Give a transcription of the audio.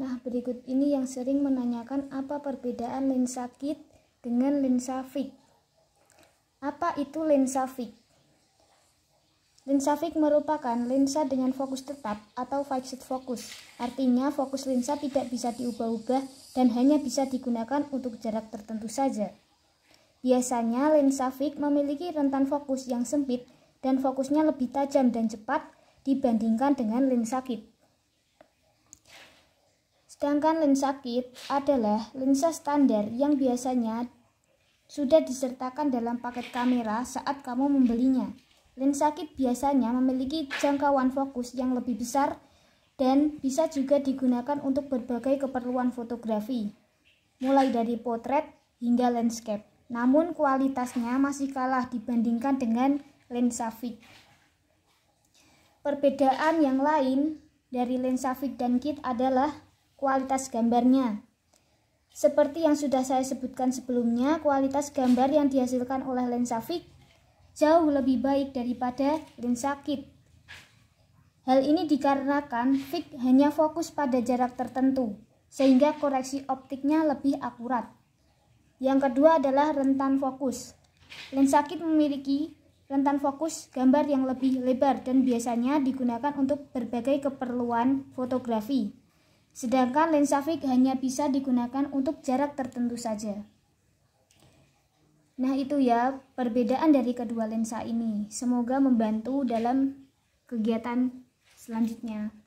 Nah, berikut ini yang sering menanyakan apa perbedaan lensa kit dengan lensa fix. Apa itu lensa fix? Lensa fix merupakan lensa dengan fokus tetap atau fixed focus. Artinya, fokus lensa tidak bisa diubah-ubah dan hanya bisa digunakan untuk jarak tertentu saja. Biasanya, lensa fix memiliki rentan fokus yang sempit dan fokusnya lebih tajam dan cepat dibandingkan dengan lensa kit. Sedangkan lensa kit adalah lensa standar yang biasanya sudah disertakan dalam paket kamera saat kamu membelinya. Lensa kit biasanya memiliki jangkauan fokus yang lebih besar dan bisa juga digunakan untuk berbagai keperluan fotografi, mulai dari potret hingga landscape. Namun kualitasnya masih kalah dibandingkan dengan lensa fit. Perbedaan yang lain dari lensa fit dan kit adalah kualitas gambarnya. Seperti yang sudah saya sebutkan sebelumnya, kualitas gambar yang dihasilkan oleh lensa fix jauh lebih baik daripada lensa kit. Hal ini dikarenakan fix hanya fokus pada jarak tertentu, sehingga koreksi optiknya lebih akurat. Yang kedua adalah rentan fokus. Lensa kit memiliki rentan fokus gambar yang lebih lebar dan biasanya digunakan untuk berbagai keperluan fotografi. Sedangkan lensa fix hanya bisa digunakan untuk jarak tertentu saja. Nah, itu ya perbedaan dari kedua lensa ini. Semoga membantu dalam kegiatan selanjutnya.